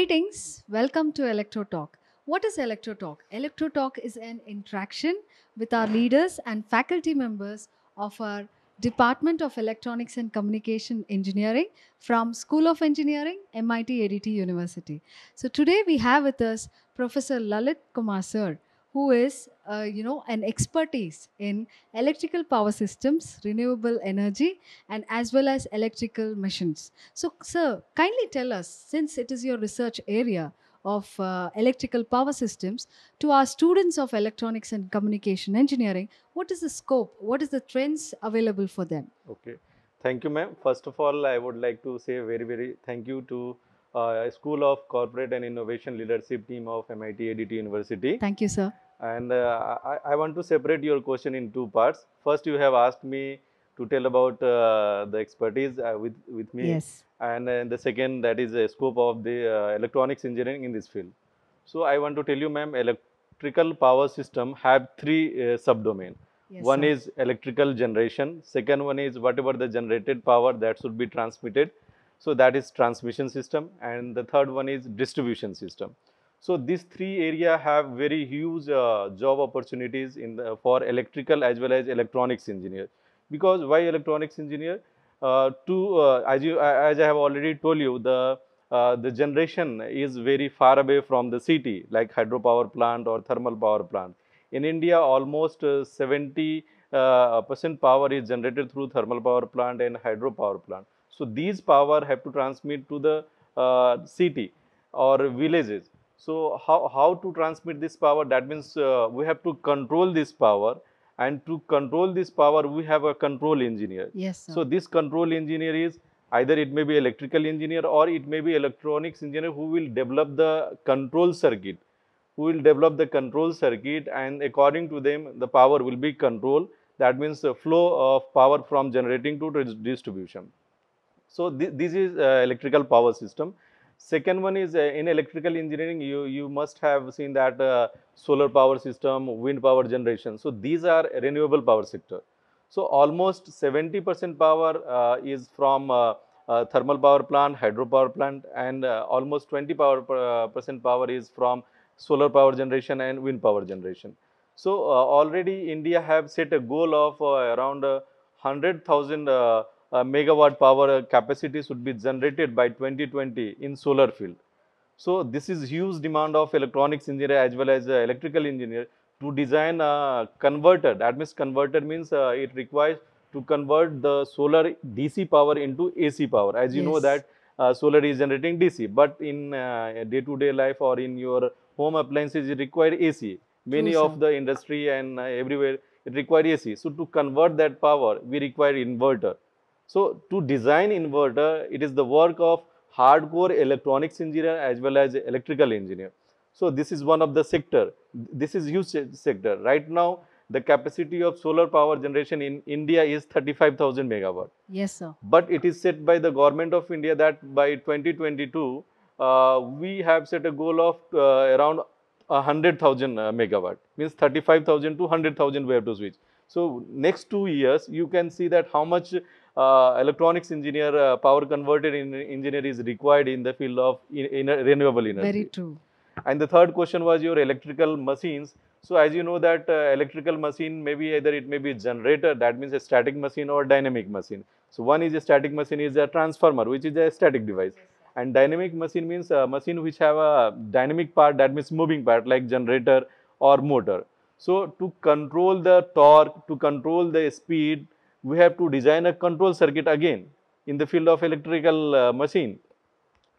Greetings, welcome to Electro Talk. What is Electro Talk? Electro Talk is an interaction with our leaders and faculty members of our Department of Electronics and Communication Engineering from School of Engineering, MIT ADT University. So today we have with us Professor Lalit Kumar sir, who is, uh, you know, an expertise in electrical power systems, renewable energy, and as well as electrical machines. So, sir, kindly tell us, since it is your research area of uh, electrical power systems, to our students of electronics and communication engineering, what is the scope? What is the trends available for them? Okay. Thank you, ma'am. First of all, I would like to say very, very thank you to uh, School of Corporate and Innovation Leadership team of MIT ADT University. Thank you, sir. And uh, I, I, want to separate your question in two parts. First, you have asked me to tell about uh, the expertise uh, with, with me. Yes. And uh, the second, that is the scope of the uh, electronics engineering in this field. So, I want to tell you, ma'am, electrical power system have three subdomains. Yes, one sir. is electrical generation. Second one is whatever the generated power that should be transmitted so that is transmission system and the third one is distribution system. So these three area have very huge uh, job opportunities in the, for electrical as well as electronics engineer. Because why electronics engineer? Uh, to uh, as you as I have already told you the uh, the generation is very far away from the city like hydropower plant or thermal power plant. In India, almost uh, 70 uh, percent power is generated through thermal power plant and hydropower plant. So, these power have to transmit to the uh, city or villages. So, how, how to transmit this power that means uh, we have to control this power and to control this power we have a control engineer. Yes. Sir. So, this control engineer is either it may be electrical engineer or it may be electronics engineer who will develop the control circuit, who will develop the control circuit and according to them the power will be controlled that means the flow of power from generating to distribution. So, th this is uh, electrical power system. Second one is uh, in electrical engineering, you, you must have seen that uh, solar power system, wind power generation. So, these are renewable power sector. So, almost 70 percent power is from uh, thermal power plant, hydropower plant and uh, almost 20 power uh, percent power is from solar power generation and wind power generation. So already India have set a goal of around 100,000 uh, megawatt power capacity should be generated by 2020 in solar field. So, this is huge demand of electronics engineer as well as uh, electrical engineer to design a converter. That means converter means uh, it requires to convert the solar DC power into AC power. As you yes. know that uh, solar is generating DC, but in uh, day-to-day -day life or in your home appliances, it required AC. Many True, of sir. the industry and uh, everywhere it requires AC. So, to convert that power, we require inverter. So to design inverter, it is the work of hardcore electronics engineer as well as electrical engineer. So this is one of the sector. This is huge sector. Right now, the capacity of solar power generation in India is 35,000 megawatt. Yes, sir. But it is set by the government of India that by 2022, uh, we have set a goal of uh, around 100,000 uh, megawatt, means 35,000 to 100,000 we have to switch. So next two years, you can see that how much uh, electronics engineer, uh, power converter in, engineer is required in the field of in, in renewable energy. Very true. And the third question was your electrical machines. So as you know that uh, electrical machine may be either it may be generator that means a static machine or dynamic machine. So one is a static machine is a transformer which is a static device and dynamic machine means a machine which have a dynamic part that means moving part like generator or motor. So to control the torque, to control the speed, we have to design a control circuit again in the field of electrical uh, machine.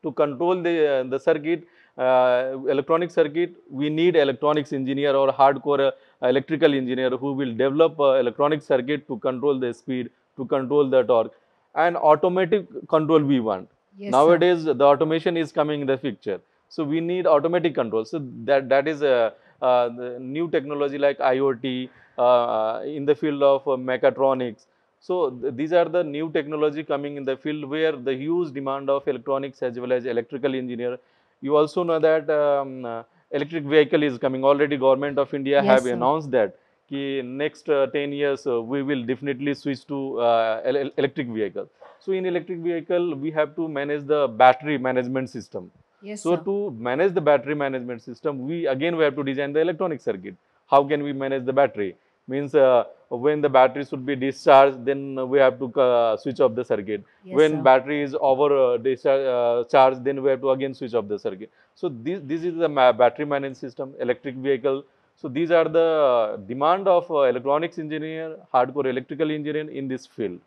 To control the, uh, the circuit, uh, electronic circuit, we need electronics engineer or hardcore uh, electrical engineer who will develop uh, electronic circuit to control the speed, to control the torque and automatic control we want. Yes, Nowadays, sir. the automation is coming in the picture. So, we need automatic control. So, that, that is a uh, uh new technology like IoT uh, in the field of uh, mechatronics so th these are the new technology coming in the field where the huge demand of electronics as well as electrical engineer. You also know that um, uh, electric vehicle is coming already government of India yes, have sir. announced that ki next uh, 10 years uh, we will definitely switch to uh, el electric vehicle. So in electric vehicle we have to manage the battery management system. Yes, so sir. to manage the battery management system we again we have to design the electronic circuit. How can we manage the battery? Means uh, when the battery should be discharged, then we have to uh, switch off the circuit. Yes, when sir. battery is over uh, discharge, uh, then we have to again switch off the circuit. So this, this is the ma battery management system, electric vehicle. So these are the demand of uh, electronics engineer, hardcore electrical engineer in this field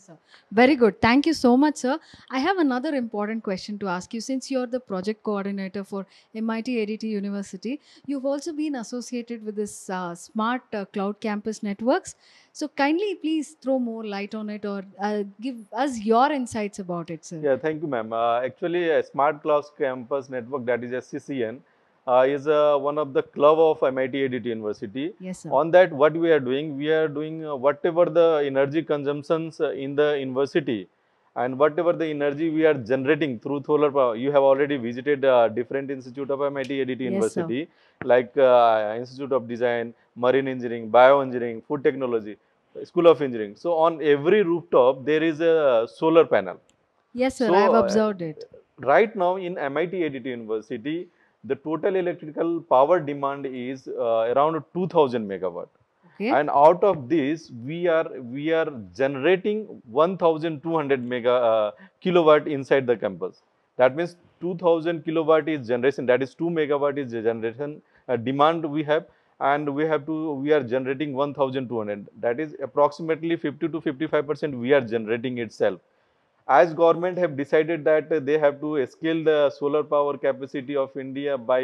sir. Very good. Thank you so much, sir. I have another important question to ask you. Since you're the project coordinator for MIT ADT University, you've also been associated with this uh, smart uh, cloud campus networks. So kindly please throw more light on it or uh, give us your insights about it, sir. Yeah, thank you, ma'am. Uh, actually, Smart Cloud Campus Network, that is SCCN, uh, is uh, one of the club of MIT ADT University. Yes, sir. On that, what we are doing, we are doing uh, whatever the energy consumptions uh, in the university and whatever the energy we are generating through solar power. You have already visited uh, different institute of MIT ADT University yes, like uh, Institute of Design, Marine Engineering, Bioengineering, Food Technology, School of Engineering. So, on every rooftop, there is a solar panel. Yes, sir. So, I have observed it. Right now in MIT ADT University, the total electrical power demand is uh, around 2000 megawatt. Okay. And out of this, we are we are generating 1,200 mega uh, kilowatt inside the campus. That means 2,000 kilowatt is generation. That is 2 megawatt is generation uh, demand we have, and we have to we are generating 1,200. That is approximately 50 to 55 percent we are generating itself as government have decided that they have to scale the solar power capacity of India by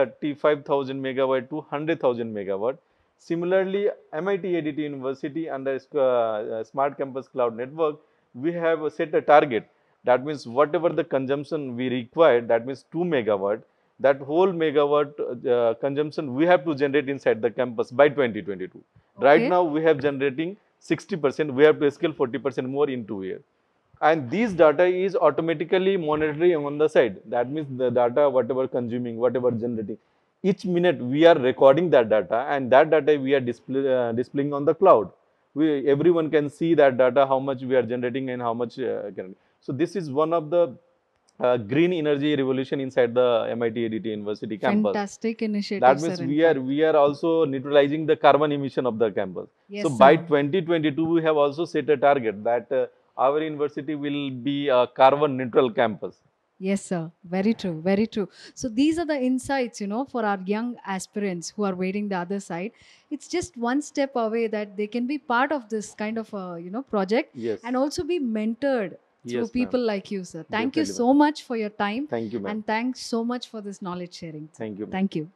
35,000 megawatt to 100,000 megawatt. Similarly, MIT ADT University under uh, Smart Campus Cloud Network, we have set a target. That means whatever the consumption we require, that means 2 megawatt, that whole megawatt uh, consumption we have to generate inside the campus by 2022. Okay. Right now, we have generating 60%, we have to scale 40% more in two years and these data is automatically monitoring on the side. That means the data, whatever consuming, whatever generating, each minute we are recording that data and that data we are display, uh, displaying on the cloud. We, everyone can see that data, how much we are generating and how much. Uh, so this is one of the uh, green energy revolution inside the MIT ADT University campus. Fantastic initiative. That means sir, we are we are also neutralizing the carbon emission of the campus. Yes, so sir. by 2022 we have also set a target that uh, our university will be a carbon neutral campus. Yes, sir. Very true. Very true. So these are the insights, you know, for our young aspirants who are waiting the other side. It's just one step away that they can be part of this kind of, a, you know, project yes. and also be mentored through yes, people like you, sir. Thank you so much for your time. Thank you, ma'am. And thanks so much for this knowledge sharing. Thank you. Thank you.